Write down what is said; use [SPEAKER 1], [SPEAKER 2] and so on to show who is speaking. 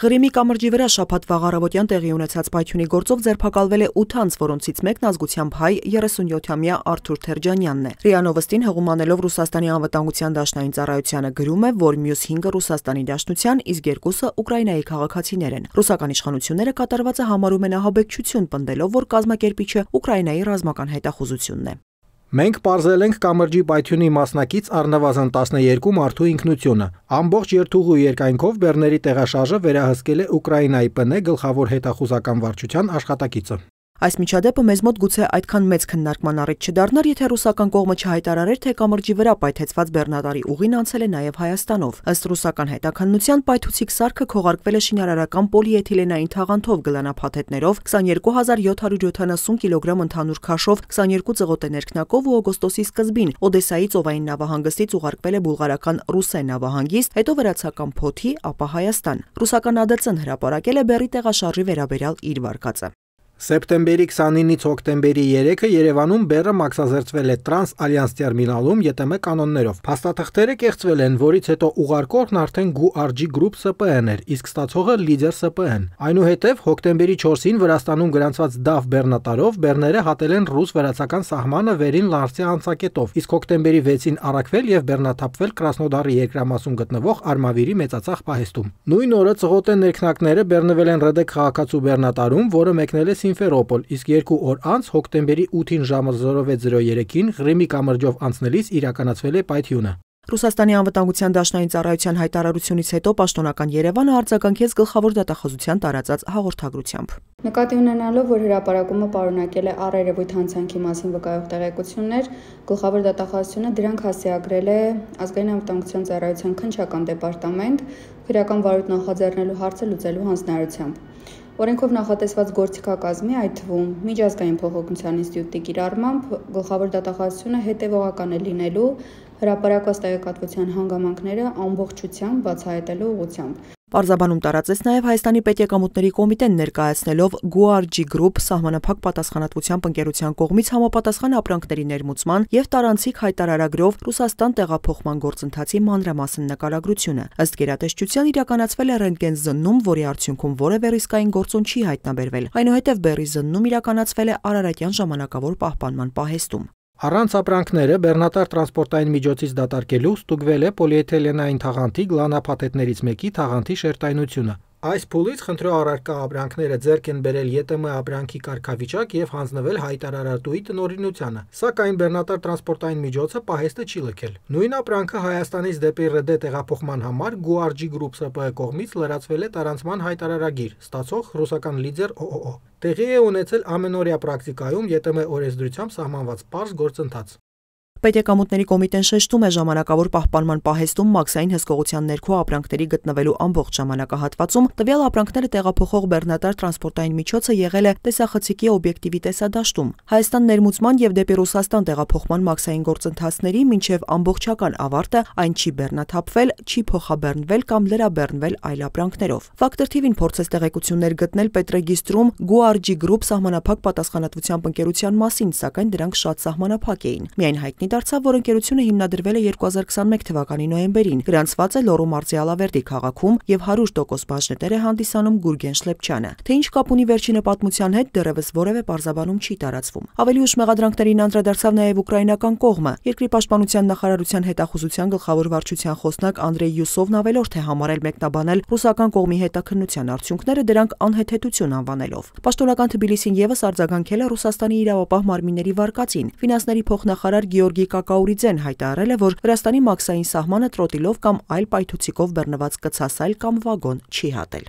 [SPEAKER 1] Ղրիմի կամրջի վրա շաբաթ վաղ առավոտյան տեղի ունեցած պայթյունի գործով ձերբակալվել է 8 անձ, որոնցից մեկն ազգությամբ հայ 37-ամյա Արթուր Թերջանյանն է։ Ռիանովստին հղումանելով Ռուսաստանի անվտանգության դաշնային ծառայությանը գրում է, որ մյուս 5-ը Ռուսաստանի դաշնության, իսկ երկուսը Ուկրաինայի քաղաքացիներ են։ Ռուսական իշխանությունները կատարվածը համարում են ահաբեկչություն, պնդելով, որ կազմակերպիչը Ուկրաինայի ռազմական հետախուզությունն է։
[SPEAKER 2] Մենք parzել ենք կամրջի պայթյունի մասնակից առնվազն 12 մարդու ինքնությունը։ Ամբողջ երթուղու երկայնքով Բեռների տեղաշարժը վերահսկել է Ուկրաինայի ՊՆ գլխավոր
[SPEAKER 1] հետախուզական վարչության աշխատակիցը։ Այս միջադեպը մեզ մոտ գուցե այդքան մեծ քննարկման առիթ չդառնար, եթե ռուսական կողմը չհայտարարեր, թե կամրջի վրա պայթեցված Բեռնատարի ուղին անցել է նաև Հայաստանով։ Ըստ ռուսական հետաքննության պայթուցիկ սարքը քողարկվել է շինարարական պոլիէթիլենային թաղանթով գլանափաթեթներով 22770 կիլոգրամ ընդհանուր քաշով 22 ծղոտեներքնակով ու օգոստոսի սկզբին Օդեսայի ծովային նավահանգստից ուղարկվել է բուլղարական Ռուսե նավահանգիստ, հետո վրացական Փոթի, ապա Հայաստան։ Ռուսական ԱԴՑ-ն հրապարակել է Բեռի տեղաշարժի վերաբերյալ իր վարկածը։
[SPEAKER 2] Սեպտեմբերի 29-ից հոկտեմբերի 3-ը Երևանում բեռը մաքսազերծվել է Տրանս Ալյանս տերմինալում ԵՏՄ կանոններով։ Փաստաթղթերը կեղծվել են, որից հետո ուղարկողն արդեն GURG Group SPN էր, իսկ ստացողը Leader SPN։ Այնուհետև հոկտեմբերի 4-ին Վրաստանում գրանցված DAF բեռնատարով բեռները հատել են ռուս-վրացական սահմանը վերին Լարսի անցակետով, իսկ հոկտեմբերի 6-ին առաքվել եւ բեռնաթափվել Կրասնոդարի երկրամասում գտնվող Արմավիրի մեծածախ պահեստում։ Նույն օրը ծղոտե ներքնակները բեռնվել են ՌԴ քաղաքացու բեռնատարում, որը մեկնել է Սիմֆերոպոլ, իսկ երկու օր անց հոկտեմբերի 8-ին ժամը 06:03-ին Ղրիմի կամրջով անցնելիս իրականացվել է պայթյունը։
[SPEAKER 1] Ռուսաստանի անվտանգության դաշնային ծառայության հայտարարությունից հետո պաշտոնական Երևանը արձագանքեց գլխավոր դատախազության տարածած հաղորդագրությամբ։
[SPEAKER 3] Նկատի ունենալով, որ հրապարակումը պարունակել է առերևույթ հանցանքի մասին վկայող տեղեկություններ, գլխավոր դատախազությունը դրանք հասցեագրել է ազգային անվտանգության ծառայության քննչական դեպարտամենտ քրեական վարույթ նախաձեռնելու հարցը լուծելու հանձնարարությամբ։ Օրենքով նախատեսված գործիքակազմի, այդ թվում Միջազգային փողոքնության ինստիտուտի կիրառմամբ գլխավոր դատախազությունը հետևողական է լինելու հրապարակված տեղեկատվության հանգամանքները ամբողջությամբ բացահայտելու ուղղությամբ։
[SPEAKER 1] Պարզաբանում տարածեց նաև Հայաստանի պետեկամուտների կոմիտեն ներկայացնելով Guarji Group սահմանափակ պատասխանատվությամբ ընկերության կողմից համապատասխան ապրանքների ներմուծման եւ տարանցիկ հայտարարագրով Ռուսաստան տեղափոխման գործընթացի մանրամասն նկարագրությունը։ Ըստ գերատեսչության իրականացվել է ռենտգեն զննում, որի արդյունքում որևէ ռիսկային գործոն չի հայտնաբերվել։ Այնուհետև բերի զննում իրականացվել է Արարատյան ժամանակավոր պահպանման պահեստում։
[SPEAKER 2] Առանց ապրանքները բեռնատար տրանսպորտային միջոցից դատարկելու ստուգվել է պոլիէթիլենային թաղանթի գլանափաթեթներից մեկի թաղանթի շերտայնությունը։ Այս փուլից խնդրո առարկա ապրանքները ձեռք են բերել ԵՏՄ ապրանքի կարգավիճակ եւ հանձնվել հայտարարատուի տնօրինությանը, սակայն բեռնատար տրանսպորտային միջոցը պահեստը չի լքել։ Նույն ապրանքը Հայաստանից դեպի ՌԴ տեղափոխման համար Guarji Group ՍՊԸ կողմից լրացվել է տարանցման հայտարարագիր, ստացող ռուսական լիդեր ՕՕՕ։ Տեղի է ունեցել ամենօրյա պրակտիկայում ԵՏՄ օրենսդրությամբ սահմանված պարզ գործընթաց։
[SPEAKER 1] Պետեկամուտների կոմիտեն շեշտում է ժամանակավոր պահպանման պահեստում մաքսային հսկողության ներքո ապրանքների գտնվելու ամբողջ ժամանակահատվածում տվյալ ապրանքները տեղափոխող բեռնատար տրանսպորտային միջոցը եղել է տեսախցիկի օբյեկտիվի տեսադաշտում։ Հայաստան ներմուծման եւ դեպի Ռուսաստան տեղափոխման մաքսային գործընթացների մինչև ամբողջական ավարտը այն չի բեռնաթափվել, չի փոխաբեռնվել կամ լրաբեռնվել այլ ապրանքներով։ Ֆակտոր թիվին փորձեց տեղեկություններ գտնել պետրեգիստրում GoRG Group սահմանափակ պատասխանատվությամբ ընկերության մասին, սակայն դրանք շատ սահմանափակ էին։ Միայն հայտնի անդրադարձավ, որ ընկերությունը հիմնադրվել է 2021 թվականի նոյեմբերին, գրանցված է Լոռու մարզի Ալավերդի քաղաքում եւ 100% բաժնետեր է հանդիսանում Գուրգեն Շլեփչյանը։ Թե ինչ կապ ունի վերջինը պատմության հետ, դեռևս որևէ պարզաբանում չի տարածվում։ Ավելի ուշ մեղադրանքներին անդրադարձավ նաեւ ուկրաինական կողմը։ Երկրի պաշտպանության նախարարության հետախուզության գլխավոր վարչության խոսնակ Անդրեյ Յուսովն ավելորդ է համարել մեկնաբանել ռուսական կողմի հետաքննության արդյունքները դրանք անհեթեթություն անվանելով։ Պաշտոնական Թբիլիսին եւս արձագանքել է Ռուսաստանի իրավապահ մարմինների վարկածին։ Ֆինանսների փոխնախարար Գեորգի Գևորգի Կակաուրիձեն հայտարարել է, որ Վրաստանի մաքսային սահմանը տրոտիլով կամ այլ պայթուցիկով բեռնված կցասայլ կամ վագոն չի հատել։